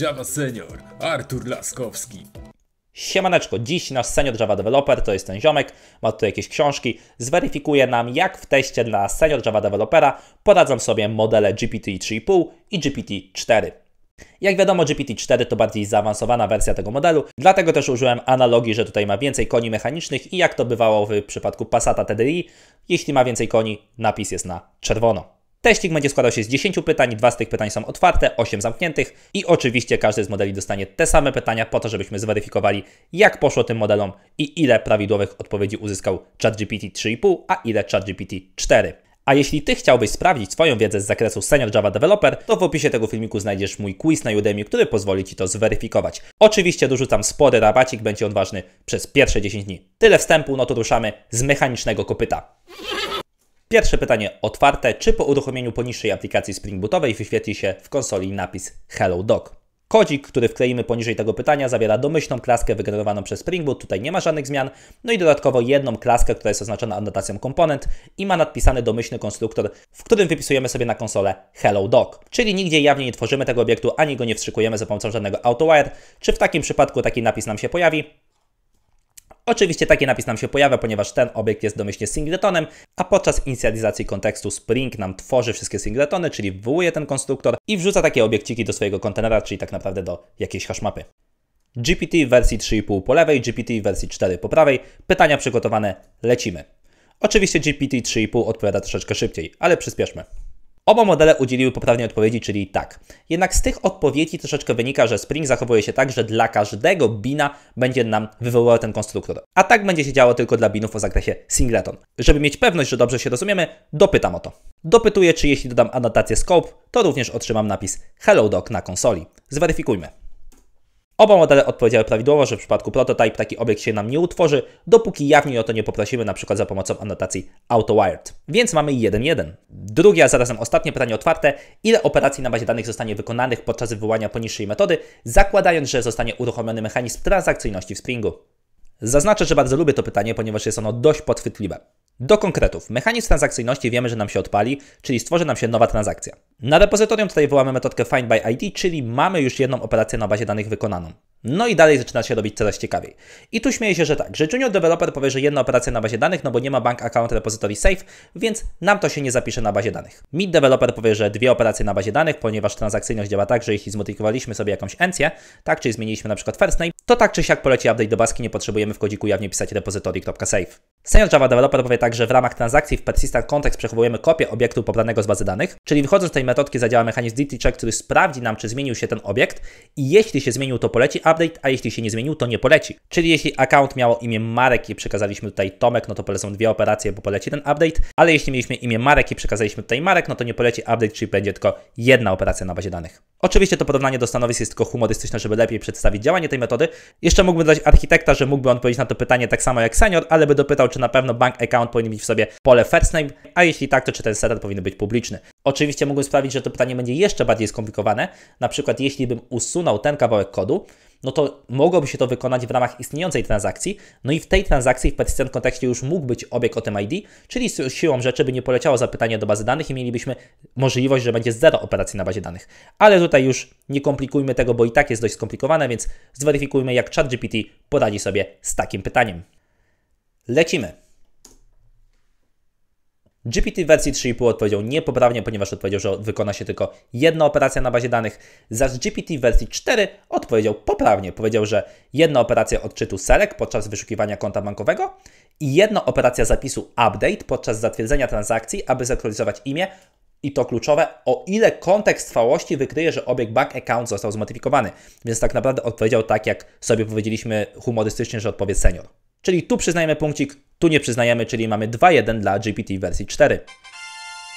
Java Senior, Artur Laskowski. Siemaneczko, dziś nasz senior Java Developer, to jest ten ziomek, ma tutaj jakieś książki, zweryfikuje nam jak w teście dla senior Java Developera poradzą sobie modele GPT 3.5 i GPT 4. Jak wiadomo, GPT-4 to bardziej zaawansowana wersja tego modelu, dlatego też użyłem analogii, że tutaj ma więcej koni mechanicznych i jak to bywało w przypadku Passata TDI, jeśli ma więcej koni, napis jest na czerwono. Teścik będzie składał się z 10 pytań, dwa z tych pytań są otwarte, 8 zamkniętych i oczywiście każdy z modeli dostanie te same pytania po to, żebyśmy zweryfikowali jak poszło tym modelom i ile prawidłowych odpowiedzi uzyskał ChatGPT 3,5, a ile ChatGPT 4. A jeśli Ty chciałbyś sprawdzić swoją wiedzę z zakresu Senior Java Developer, to w opisie tego filmiku znajdziesz mój quiz na Udemy, który pozwoli Ci to zweryfikować. Oczywiście dorzucam spory rabacik, będzie on ważny przez pierwsze 10 dni. Tyle wstępu, no to ruszamy z mechanicznego kopyta. Pierwsze pytanie otwarte. Czy po uruchomieniu poniższej aplikacji Spring Bootowej wyświetli się w konsoli napis Hello Dog? Kodzik, który wkleimy poniżej tego pytania, zawiera domyślną klaskę wygenerowaną przez Spring Boot, tutaj nie ma żadnych zmian, no i dodatkowo jedną klaskę, która jest oznaczona anotacją komponent i ma nadpisany domyślny konstruktor, w którym wypisujemy sobie na konsolę Hello Dog. Czyli nigdzie jawnie nie tworzymy tego obiektu, ani go nie wstrzykujemy za pomocą żadnego AutoWire. Czy w takim przypadku taki napis nam się pojawi? Oczywiście taki napis nam się pojawia, ponieważ ten obiekt jest domyślnie singletonem, a podczas inicjalizacji kontekstu Spring nam tworzy wszystkie singletony, czyli wywołuje ten konstruktor i wrzuca takie obiekciki do swojego kontenera, czyli tak naprawdę do jakiejś hashmapy. GPT wersji 3,5 po lewej, GPT wersji 4 po prawej. Pytania przygotowane, lecimy. Oczywiście GPT 3,5 odpowiada troszeczkę szybciej, ale przyspieszmy. Oba modele udzieliły poprawnej odpowiedzi, czyli tak. Jednak z tych odpowiedzi troszeczkę wynika, że Spring zachowuje się tak, że dla każdego bina będzie nam wywoływał ten konstruktor. A tak będzie się działo tylko dla binów o zakresie singleton. Żeby mieć pewność, że dobrze się rozumiemy, dopytam o to. Dopytuję, czy jeśli dodam anotację scope, to również otrzymam napis hello doc na konsoli. Zweryfikujmy. Oba modele odpowiedziały prawidłowo, że w przypadku prototype taki obiekt się nam nie utworzy, dopóki jawnie o to nie poprosimy, na przykład za pomocą anotacji AutoWired. Więc mamy 1-1. Drugie, a zarazem ostatnie pytanie otwarte. Ile operacji na bazie danych zostanie wykonanych podczas wywołania poniższej metody, zakładając, że zostanie uruchomiony mechanizm transakcyjności w Springu? Zaznaczę, że bardzo lubię to pytanie, ponieważ jest ono dość podchwytliwe. Do konkretów. Mechanizm transakcyjności wiemy, że nam się odpali, czyli stworzy nam się nowa transakcja. Na repozytorium tutaj wołamy metodkę find by ID, czyli mamy już jedną operację na bazie danych wykonaną. No i dalej zaczyna się robić coraz ciekawiej. I tu śmieję się, że tak, że junior developer powie, że jedna operacja na bazie danych, no bo nie ma bank account repository safe, więc nam to się nie zapisze na bazie danych. Mid developer powie, że dwie operacje na bazie danych, ponieważ transakcyjność działa tak, że jeśli zmodyfikowaliśmy sobie jakąś encję, tak, czyli zmieniliśmy na przykład first name, to tak czy siak poleci update do baski, nie potrzebujemy w kodziku jawnie pisać repository.safe. Senior Java Developer powie tak, że w ramach transakcji w persistent context przechowujemy kopię obiektu pobranego z bazy danych, czyli wychodząc z tej metodki zadziała mechanizm DT check, który sprawdzi nam, czy zmienił się ten obiekt i jeśli się zmienił, to poleci update, a jeśli się nie zmienił, to nie poleci. Czyli jeśli account miało imię Marek i przekazaliśmy tutaj Tomek, no to polecą dwie operacje, bo poleci ten update, ale jeśli mieliśmy imię Marek i przekazaliśmy tutaj Marek, no to nie poleci update, czyli będzie tylko jedna operacja na bazie danych. Oczywiście to porównanie do stanowisk jest tylko humorystyczne, żeby lepiej przedstawić działanie tej metody. Jeszcze mógłbym dodać architekta, że mógłby on odpowiedzieć na to pytanie tak samo jak senior, ale by dopytał, czy na pewno bank account powinien mieć w sobie pole first name, a jeśli tak, to czy ten setup powinien być publiczny. Oczywiście mogłem sprawić, że to pytanie będzie jeszcze bardziej skomplikowane. Na przykład, jeśli bym usunął ten kawałek kodu, no to mogłoby się to wykonać w ramach istniejącej transakcji. No i w tej transakcji w persistent kontekście już mógł być obiekt o tym ID, czyli siłą rzeczy by nie poleciało zapytanie do bazy danych i mielibyśmy możliwość, że będzie zero operacji na bazie danych. Ale tutaj już nie komplikujmy tego, bo i tak jest dość skomplikowane, więc zweryfikujmy, jak ChatGPT poradzi sobie z takim pytaniem. Lecimy. GPT wersji 3.5 odpowiedział niepoprawnie, ponieważ odpowiedział, że wykona się tylko jedna operacja na bazie danych, zaś GPT wersji 4 odpowiedział poprawnie. Powiedział, że jedna operacja odczytu select podczas wyszukiwania konta bankowego i jedna operacja zapisu update podczas zatwierdzenia transakcji, aby zaktualizować imię i to kluczowe, o ile kontekst trwałości wykryje, że obiekt bank account został zmodyfikowany. Więc tak naprawdę odpowiedział tak, jak sobie powiedzieliśmy humorystycznie, że odpowie senior. Czyli tu przyznajemy punkcik, tu nie przyznajemy, czyli mamy 2-1 dla GPT wersji 4.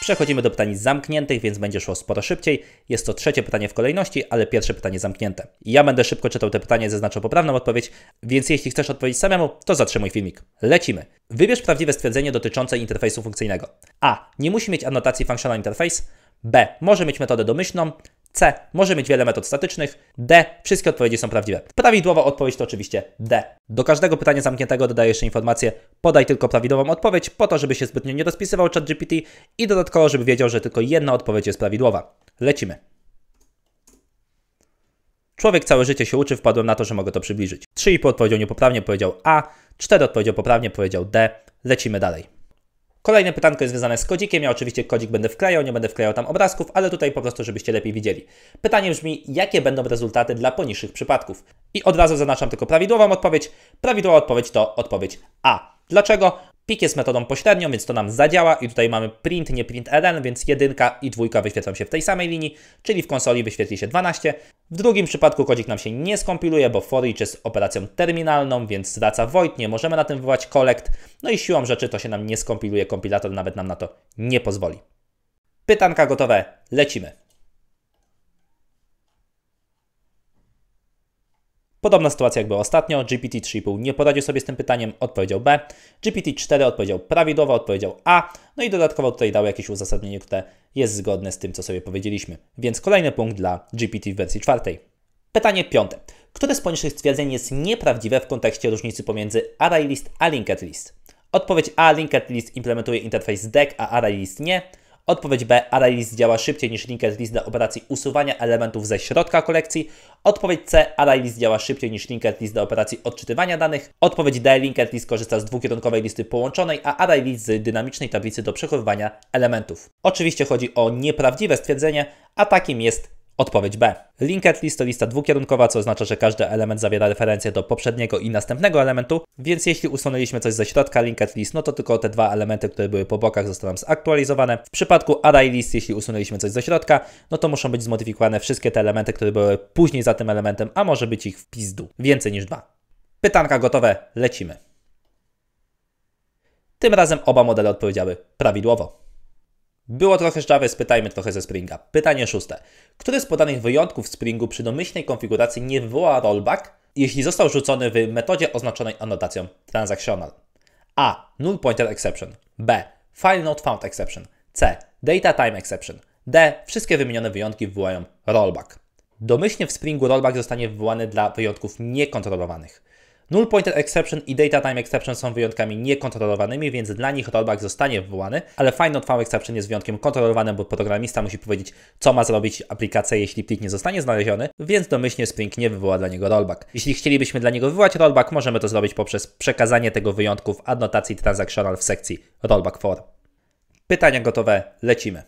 Przechodzimy do pytań zamkniętych, więc będzie szło sporo szybciej. Jest to trzecie pytanie w kolejności, ale pierwsze pytanie zamknięte. Ja będę szybko czytał te pytanie, zaznaczał poprawną odpowiedź, więc jeśli chcesz odpowiedzieć samemu, to zatrzymuj filmik. Lecimy. Wybierz prawdziwe stwierdzenie dotyczące interfejsu funkcyjnego. A. Nie musi mieć anotacji functional interface. B. Może mieć metodę domyślną. C. Może mieć wiele metod statycznych. D. Wszystkie odpowiedzi są prawdziwe. Prawidłowa odpowiedź to oczywiście D. Do każdego pytania zamkniętego dodaję jeszcze informację podaj tylko prawidłową odpowiedź po to, żeby się zbytnio nie rozpisywał ChatGPT i dodatkowo, żeby wiedział, że tylko jedna odpowiedź jest prawidłowa. Lecimy. Człowiek całe życie się uczy, wpadłem na to, że mogę to przybliżyć. 3,5 odpowiedział niepoprawnie, powiedział A, 4 odpowiedział poprawnie, powiedział D. Lecimy dalej. Kolejne pytanko jest związane z kodzikiem. Ja oczywiście kodzik będę wklejał, nie będę wklejał tam obrazków, ale tutaj po prostu, żebyście lepiej widzieli. Pytanie brzmi, jakie będą rezultaty dla poniższych przypadków? I od razu zaznaczam tylko prawidłową odpowiedź. Prawidłowa odpowiedź to odpowiedź A. Dlaczego? Pik jest metodą pośrednią, więc to nam zadziała i tutaj mamy print, nie print LN, więc jedynka i dwójka wyświetlą się w tej samej linii, czyli w konsoli wyświetli się 12, w drugim przypadku kodzik nam się nie skompiluje, bo for jest operacją terminalną, więc wraca void, nie możemy na tym wywołać collect, no i siłą rzeczy to się nam nie skompiluje, kompilator nawet nam na to nie pozwoli. Pytanka gotowe, lecimy. Podobna sytuacja jak była ostatnio. GPT-3,5 nie poradził sobie z tym pytaniem, odpowiedział B. GPT-4 odpowiedział prawidłowo, odpowiedział A. No i dodatkowo tutaj dał jakieś uzasadnienie, które jest zgodne z tym, co sobie powiedzieliśmy. Więc kolejny punkt dla GPT w wersji czwartej. Pytanie piąte. Które z poniższych stwierdzeń jest nieprawdziwe w kontekście różnicy pomiędzy ArrayList a LinkedList? Odpowiedź A. LinkedList implementuje interfejs DEC, a ArrayList nie. Odpowiedź B. ArrayList działa szybciej niż LinkedList do operacji usuwania elementów ze środka kolekcji. Odpowiedź C. ArrayList działa szybciej niż LinkedList do operacji odczytywania danych. Odpowiedź D. LinkedList korzysta z dwukierunkowej listy połączonej, a ArrayList z dynamicznej tablicy do przechowywania elementów. Oczywiście chodzi o nieprawdziwe stwierdzenie, a takim jest Odpowiedź B. Linked list to lista dwukierunkowa, co oznacza, że każdy element zawiera referencję do poprzedniego i następnego elementu, więc jeśli usunęliśmy coś ze środka linked list, no to tylko te dwa elementy, które były po bokach zostaną zaktualizowane. W przypadku array list, jeśli usunęliśmy coś ze środka, no to muszą być zmodyfikowane wszystkie te elementy, które były później za tym elementem, a może być ich w pizdu. Więcej niż dwa. Pytanka gotowe, lecimy. Tym razem oba modele odpowiedziały prawidłowo. Było trochę z Java, spytajmy trochę ze Springa. Pytanie szóste. Który z podanych wyjątków w Springu przy domyślnej konfiguracji nie wywoła rollback, jeśli został rzucony w metodzie oznaczonej anotacją transactional? A. Null pointer exception. B. File not found exception. C. Data time exception. D. Wszystkie wymienione wyjątki wywołają rollback. Domyślnie w Springu rollback zostanie wywołany dla wyjątków niekontrolowanych. Null pointer exception i data time exception są wyjątkami niekontrolowanymi, więc dla nich rollback zostanie wywołany, ale find not found exception jest wyjątkiem kontrolowanym, bo programista musi powiedzieć, co ma zrobić aplikacja, jeśli plik nie zostanie znaleziony, więc domyślnie Spring nie wywoła dla niego rollback. Jeśli chcielibyśmy dla niego wywołać rollback, możemy to zrobić poprzez przekazanie tego wyjątku w adnotacji transactional w sekcji rollback for. Pytania gotowe, lecimy.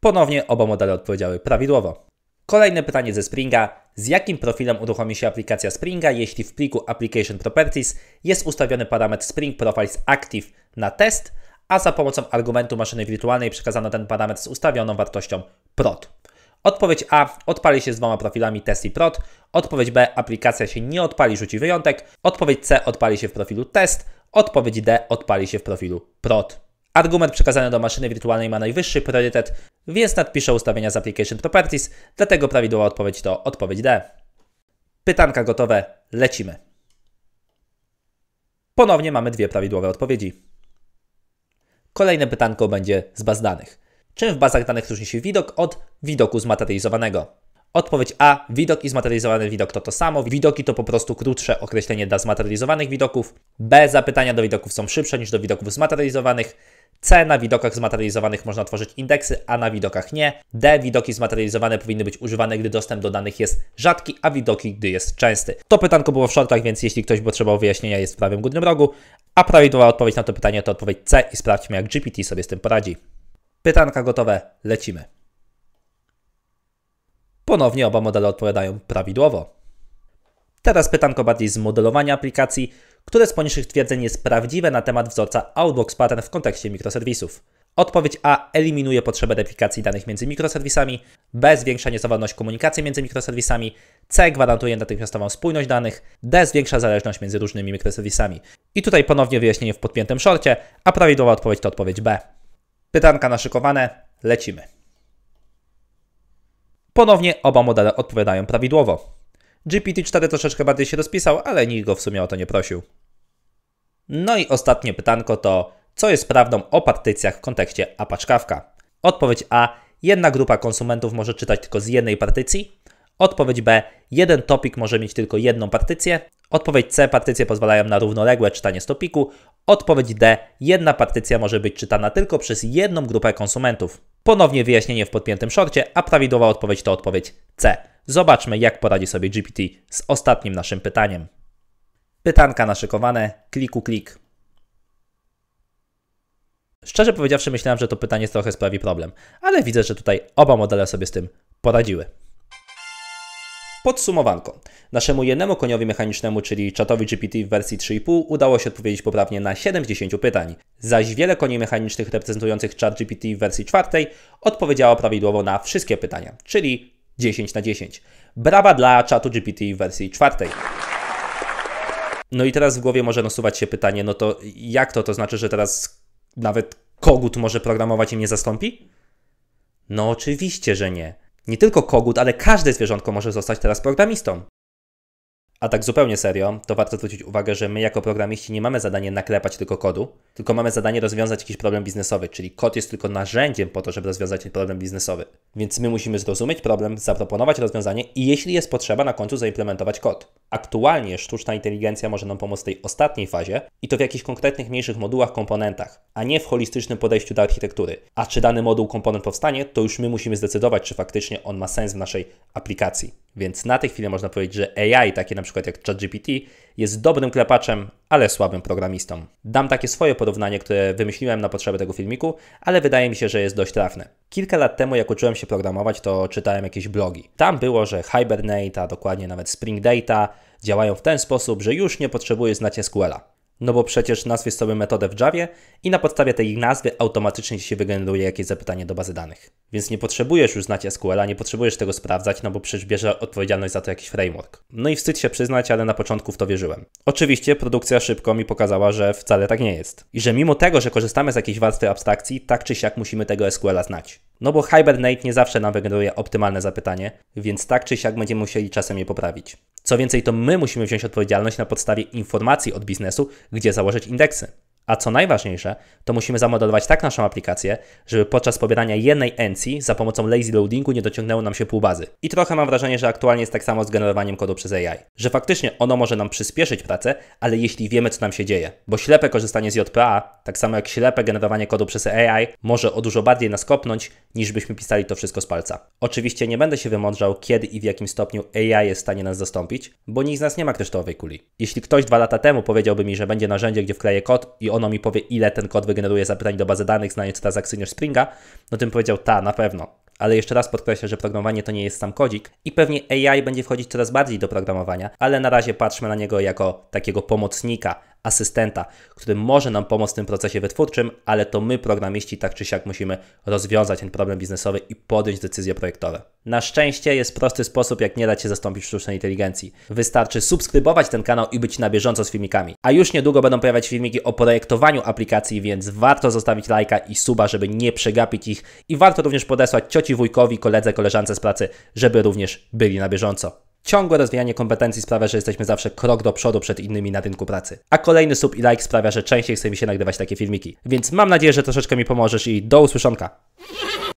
Ponownie oba modele odpowiedziały prawidłowo. Kolejne pytanie ze Springa. Z jakim profilem uruchomi się aplikacja Springa, jeśli w pliku Application Properties jest ustawiony parametr Spring Profiles Active na test, a za pomocą argumentu maszyny wirtualnej przekazano ten parametr z ustawioną wartością prot? Odpowiedź A odpali się z dwoma profilami test i prot. Odpowiedź B aplikacja się nie odpali, rzuci wyjątek. Odpowiedź C odpali się w profilu test. Odpowiedź D odpali się w profilu prot. Argument przekazany do maszyny wirtualnej ma najwyższy priorytet, więc nadpiszę tak ustawienia z Application Properties, dlatego prawidłowa odpowiedź to odpowiedź D. Pytanka gotowe, lecimy. Ponownie mamy dwie prawidłowe odpowiedzi. Kolejne pytanko będzie z baz danych. Czym w bazach danych różni się widok od widoku zmaterializowanego? Odpowiedź A. Widok i zmaterializowany widok to to samo. Widoki to po prostu krótsze określenie dla zmaterializowanych widoków. B. Zapytania do widoków są szybsze niż do widoków zmaterializowanych. C. Na widokach zmaterializowanych można tworzyć indeksy, a na widokach nie. D. Widoki zmaterializowane powinny być używane, gdy dostęp do danych jest rzadki, a widoki, gdy jest częsty. To pytanko było w shortach, więc jeśli ktoś potrzebował wyjaśnienia, jest w prawym górnym rogu. A prawidłowa odpowiedź na to pytanie to odpowiedź C i sprawdźmy, jak GPT sobie z tym poradzi. Pytanka gotowe, lecimy. Ponownie oba modele odpowiadają prawidłowo. Teraz pytanko bardziej z modelowania aplikacji, które z poniższych twierdzeń jest prawdziwe na temat wzorca Outbox Pattern w kontekście mikroserwisów. Odpowiedź A eliminuje potrzebę replikacji danych między mikroserwisami, B zwiększa niezawodność komunikacji między mikroserwisami, C gwarantuje natychmiastową spójność danych, D zwiększa zależność między różnymi mikroserwisami. I tutaj ponownie wyjaśnienie w podpiętym szorcie, a prawidłowa odpowiedź to odpowiedź B. Pytanka naszykowane, lecimy. Ponownie oba modele odpowiadają prawidłowo. GPT-4 troszeczkę bardziej się rozpisał, ale nikt go w sumie o to nie prosił. No i ostatnie pytanko to, co jest prawdą o partycjach w kontekście apaczkawka? Odpowiedź A. Jedna grupa konsumentów może czytać tylko z jednej partycji, Odpowiedź B. Jeden topik może mieć tylko jedną partycję. Odpowiedź C. Partycje pozwalają na równoległe czytanie z topiku. Odpowiedź D. Jedna partycja może być czytana tylko przez jedną grupę konsumentów. Ponownie wyjaśnienie w podpiętym szorcie, a prawidłowa odpowiedź to odpowiedź C. Zobaczmy, jak poradzi sobie GPT z ostatnim naszym pytaniem. Pytanka naszykowane, kliku klik. Szczerze powiedziawszy, myślałem, że to pytanie trochę sprawi problem, ale widzę, że tutaj oba modele sobie z tym poradziły. Podsumowanko. Naszemu jednemu koniowi mechanicznemu, czyli czatowi GPT w wersji 3.5 udało się odpowiedzieć poprawnie na 70 pytań, zaś wiele koni mechanicznych reprezentujących czat GPT w wersji 4 odpowiedziało prawidłowo na wszystkie pytania, czyli 10 na 10. Brawa dla czatu GPT w wersji 4. No i teraz w głowie może nasuwać się pytanie, no to jak to, to znaczy, że teraz nawet kogut może programować i mnie zastąpi? No oczywiście, że nie. Nie tylko kogut, ale każde zwierzątko może zostać teraz programistą. A tak zupełnie serio, to warto zwrócić uwagę, że my jako programiści nie mamy zadania naklepać tylko kodu, tylko mamy zadanie rozwiązać jakiś problem biznesowy, czyli kod jest tylko narzędziem po to, żeby rozwiązać ten problem biznesowy. Więc my musimy zrozumieć problem, zaproponować rozwiązanie i jeśli jest potrzeba, na końcu zaimplementować kod. Aktualnie sztuczna inteligencja może nam pomóc w tej ostatniej fazie i to w jakichś konkretnych mniejszych modułach, komponentach, a nie w holistycznym podejściu do architektury. A czy dany moduł, komponent powstanie, to już my musimy zdecydować, czy faktycznie on ma sens w naszej aplikacji. Więc na tej chwili można powiedzieć, że AI, takie na przykład jak ChatGPT, jest dobrym klepaczem, ale słabym programistą. Dam takie swoje porównanie, które wymyśliłem na potrzeby tego filmiku, ale wydaje mi się, że jest dość trafne. Kilka lat temu, jak uczyłem się programować, to czytałem jakieś blogi. Tam było, że Hibernate, a dokładnie nawet Spring Data, działają w ten sposób, że już nie potrzebuje znać SQL-a. No bo przecież nazwiesz sobie metodę w Javie i na podstawie tej nazwy automatycznie się wygeneruje jakieś zapytanie do bazy danych. Więc nie potrzebujesz już znać SQL-a, nie potrzebujesz tego sprawdzać, no bo przecież bierze odpowiedzialność za to jakiś framework. No i wstyd się przyznać, ale na początku w to wierzyłem. Oczywiście produkcja szybko mi pokazała, że wcale tak nie jest. I że mimo tego, że korzystamy z jakiejś warstwy abstrakcji, tak czy siak musimy tego SQL-a znać. No bo Hibernate nie zawsze nam wygeneruje optymalne zapytanie, więc tak czy siak będziemy musieli czasem je poprawić. Co więcej, to my musimy wziąć odpowiedzialność na podstawie informacji od biznesu, gdzie założyć indeksy. A co najważniejsze, to musimy zamodelować tak naszą aplikację, żeby podczas pobierania jednej encji za pomocą lazy loadingu nie dociągnęło nam się pół bazy. I trochę mam wrażenie, że aktualnie jest tak samo z generowaniem kodu przez AI. Że faktycznie ono może nam przyspieszyć pracę, ale jeśli wiemy, co nam się dzieje. Bo ślepe korzystanie z JPA, tak samo jak ślepe generowanie kodu przez AI, może o dużo bardziej nas kopnąć, niż byśmy pisali to wszystko z palca. Oczywiście nie będę się wymądrzał, kiedy i w jakim stopniu AI jest w stanie nas zastąpić, bo nikt z nas nie ma kryształowej kuli. Jeśli ktoś dwa lata temu powiedziałby mi, że będzie narzędzie, gdzie wkleję kod i ono mi powie, ile ten kod wygeneruje zapytań do bazy danych, znając transakcyjność Springa, no tym powiedział, ta, na pewno. Ale jeszcze raz podkreślę, że programowanie to nie jest sam kodzik i pewnie AI będzie wchodzić coraz bardziej do programowania, ale na razie patrzmy na niego jako takiego pomocnika, asystenta, który może nam pomóc w tym procesie wytwórczym, ale to my, programiści, tak czy siak musimy rozwiązać ten problem biznesowy i podjąć decyzje projektowe. Na szczęście jest prosty sposób, jak nie dać się zastąpić sztucznej inteligencji. Wystarczy subskrybować ten kanał i być na bieżąco z filmikami. A już niedługo będą pojawiać się filmiki o projektowaniu aplikacji, więc warto zostawić lajka i suba, żeby nie przegapić ich i warto również podesłać cioci, wujkowi, koledze, koleżance z pracy, żeby również byli na bieżąco. Ciągłe rozwijanie kompetencji sprawia, że jesteśmy zawsze krok do przodu przed innymi na rynku pracy. A kolejny sub i like sprawia, że częściej chce mi się nagrywać takie filmiki. Więc mam nadzieję, że troszeczkę mi pomożesz i do usłyszonka.